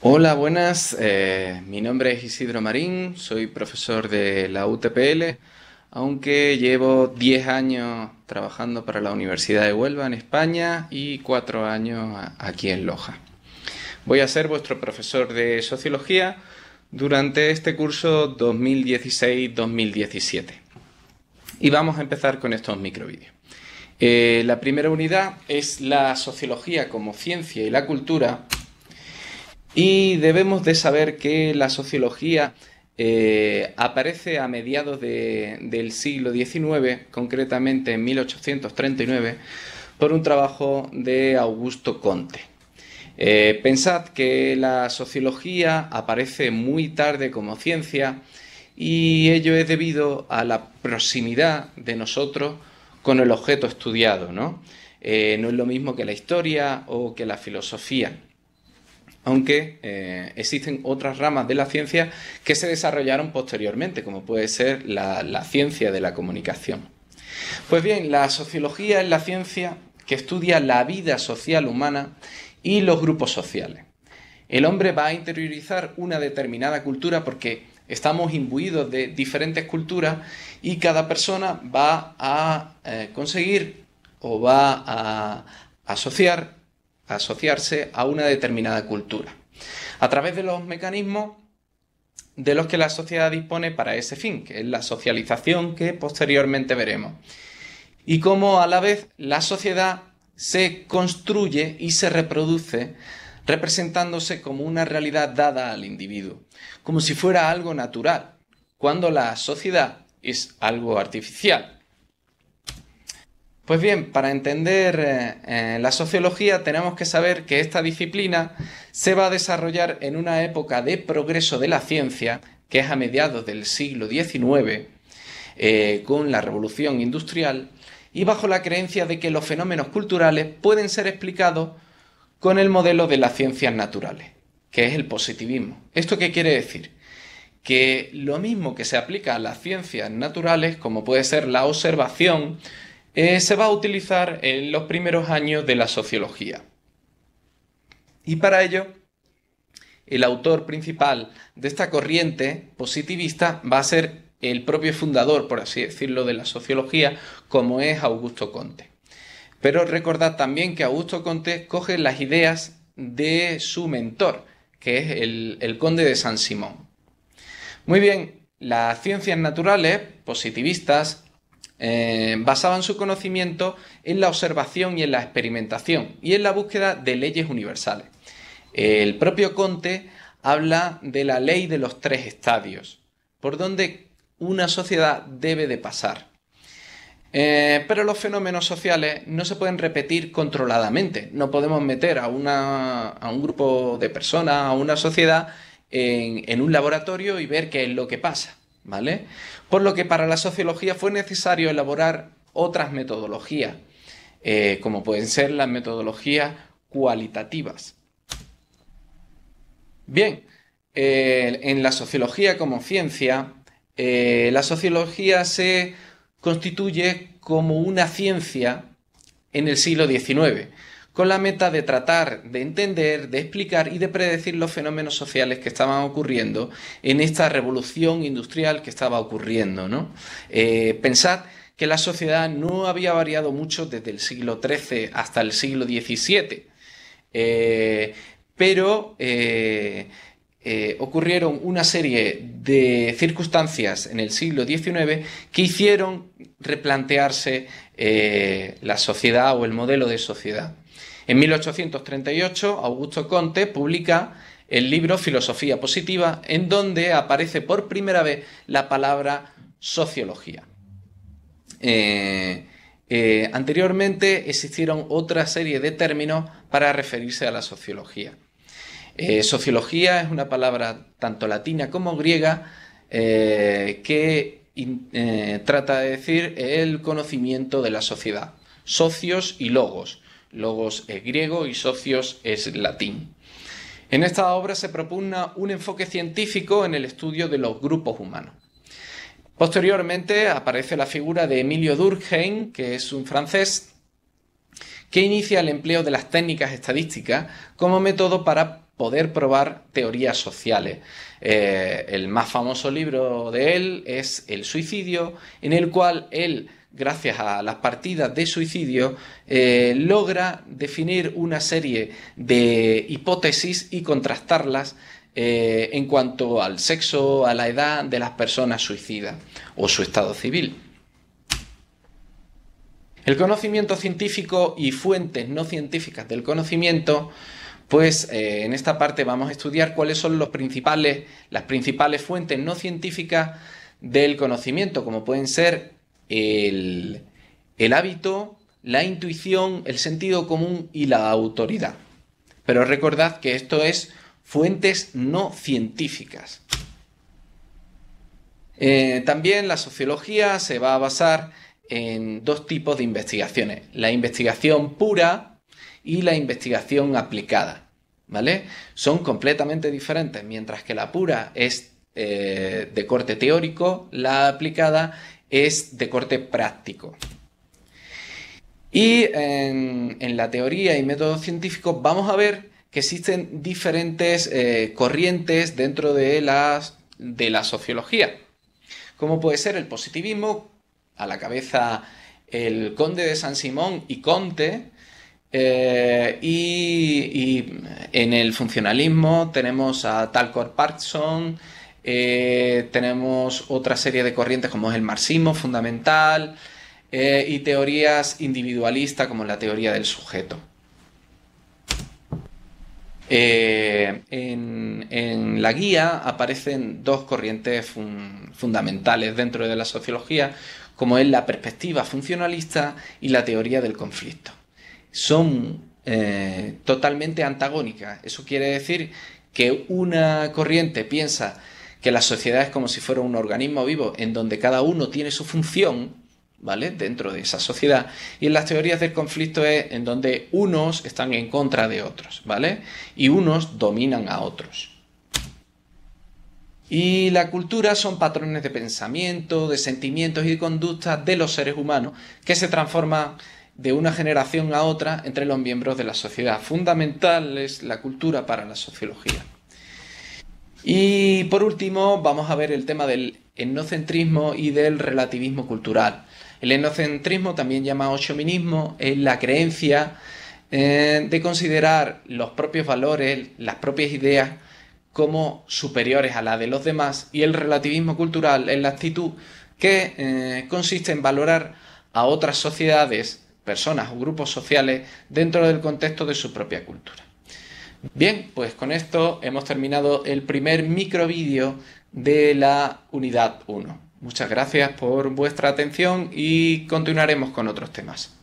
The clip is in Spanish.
Hola, buenas. Eh, mi nombre es Isidro Marín, soy profesor de la UTPL, aunque llevo 10 años trabajando para la Universidad de Huelva en España y 4 años aquí en Loja. Voy a ser vuestro profesor de sociología durante este curso 2016-2017. Y vamos a empezar con estos microvídeos. Eh, la primera unidad es la sociología como ciencia y la cultura y debemos de saber que la sociología eh, aparece a mediados del siglo XIX, concretamente en 1839, por un trabajo de Augusto Conte. Eh, pensad que la sociología aparece muy tarde como ciencia y ello es debido a la proximidad de nosotros con el objeto estudiado, ¿no? Eh, no es lo mismo que la historia o que la filosofía aunque eh, existen otras ramas de la ciencia que se desarrollaron posteriormente, como puede ser la, ciencia de la comunicación. Pues bien, la sociología es la ciencia que estudia la vida social humana y los grupos sociales. El hombre va a interiorizar una determinada cultura porque estamos imbuidos de diferentes culturas y cada persona va a eh, conseguir o va a asociar asociarse a una determinada cultura, a través de los mecanismos de los que la sociedad dispone para ese fin, que es la socialización que posteriormente veremos, y cómo a la vez la sociedad se construye y se reproduce representándose como una realidad dada al individuo, como si fuera algo natural, cuando la sociedad es algo artificial, pues bien, para entender eh, eh, la sociología tenemos que saber que esta disciplina se va a desarrollar en una época de progreso de la ciencia, que es a mediados del siglo XIX, eh, con la revolución industrial, y bajo la creencia de que los fenómenos culturales pueden ser explicados con el modelo de las ciencias naturales, que es el positivismo. ¿Esto qué quiere decir? Que lo mismo que se aplica a las ciencias naturales, como puede ser la observación, eh, se va a utilizar en los primeros años de la sociología. Y para ello, el autor principal de esta corriente positivista va a ser el propio fundador, por así decirlo, de la sociología, como es Augusto Conte. Pero recordad también que Augusto Conte coge las ideas de su mentor, que es el conde de San Simón. Muy bien, las ciencias naturales, positivistas, eh, basaban su conocimiento en la observación y en la experimentación y en la búsqueda de leyes universales. El propio Conte habla de la ley de los tres estadios, por donde una sociedad debe de pasar. Eh, pero los fenómenos sociales no se pueden repetir controladamente. No podemos meter a, una, a un grupo de personas, a una sociedad, en un laboratorio y ver qué es lo que pasa. Por lo que para la sociología fue necesario elaborar otras metodologías, eh, como pueden ser las metodologías cualitativas. Bien, eh, en la sociología como ciencia, eh, la sociología se constituye como una ciencia en el siglo XIX con la meta de tratar de entender, de explicar y de predecir los fenómenos sociales que estaban ocurriendo en esta revolución industrial que estaba ocurriendo. ¿no? Eh, pensad que la sociedad no había variado mucho desde el siglo XIII hasta el siglo XVII, eh, pero eh, ocurrieron una serie de circunstancias en el siglo XIX que hicieron replantearse la sociedad o el modelo de sociedad. En 1838, Augusto Conte publica el libro Filosofía Positiva, en donde aparece por primera vez la palabra sociología. Eh, eh, anteriormente existieron otra serie de términos para referirse a la sociología. Eh, sociología es una palabra tanto latina como griega que trata de decir el conocimiento de la sociedad, socios y logos logos es griego y socios es latín. En esta obra se propugna un enfoque científico en el estudio de los grupos humanos. Posteriormente aparece la figura de Emilio Durkheim, que es un francés, que inicia el empleo de las técnicas estadísticas como método para poder probar teorías sociales. Eh, el más famoso libro de él es El suicidio, en el cual él gracias a las partidas de suicidio, eh, logra definir una serie de hipótesis y contrastarlas eh, en cuanto al sexo, a la edad de las personas suicidas o su estado civil. El conocimiento científico y fuentes no científicas del conocimiento pues eh, en esta parte vamos a estudiar cuáles son las principales fuentes no científicas del conocimiento, como pueden ser el, hábito, la intuición, el sentido común y la autoridad. Pero recordad que esto es fuentes no científicas. Eh, también la sociología se va a basar en dos tipos de investigaciones, la investigación pura y la investigación aplicada, ¿vale? Son completamente diferentes, mientras que la pura es eh, de corte teórico, la aplicada es de corte práctico. Y em, en, la teoría y métodos científicos vamos a ver que existen diferentes eh, corrientes dentro de, las, de la sociología, como puede ser el positivismo, a la cabeza el conde de San Simón y Conte, eh, y, en el funcionalismo tenemos a Talcott Parkson. Eh, tenemos otra serie de corrientes como es el marxismo fundamental eh, y teorías individualistas como la teoría del sujeto. Eh, en, la guía aparecen dos corrientes fundamentales dentro de la sociología, como es la perspectiva funcionalista y la teoría del conflicto. Son totalmente antagónicas. Eso quiere decir que una corriente piensa que la sociedad es como si fuera un organismo vivo en donde cada uno tiene su función, ¿vale? Dentro de esa sociedad. Y en las teorías del conflicto es en donde unos están en contra de otros, ¿vale? Y unos dominan a otros. Y la cultura son patrones de pensamiento, de sentimientos y de conductas de los seres humanos que se transforman de una generación a otra entre los miembros de la sociedad. Fundamental es la cultura para la sociología. Y por último, vamos a ver el tema del etnocentrismo y del relativismo cultural. El etnocentrismo, también llamado chominismo, es la creencia eh, de considerar los propios valores, las propias ideas, como superiores a las de los demás y el relativismo cultural es la actitud que eh, consiste en valorar a otras sociedades, personas o grupos sociales dentro del contexto de su propia cultura. Bien, pues con esto hemos terminado el primer microvídeo de la unidad 1. Muchas gracias por vuestra atención y continuaremos con otros temas.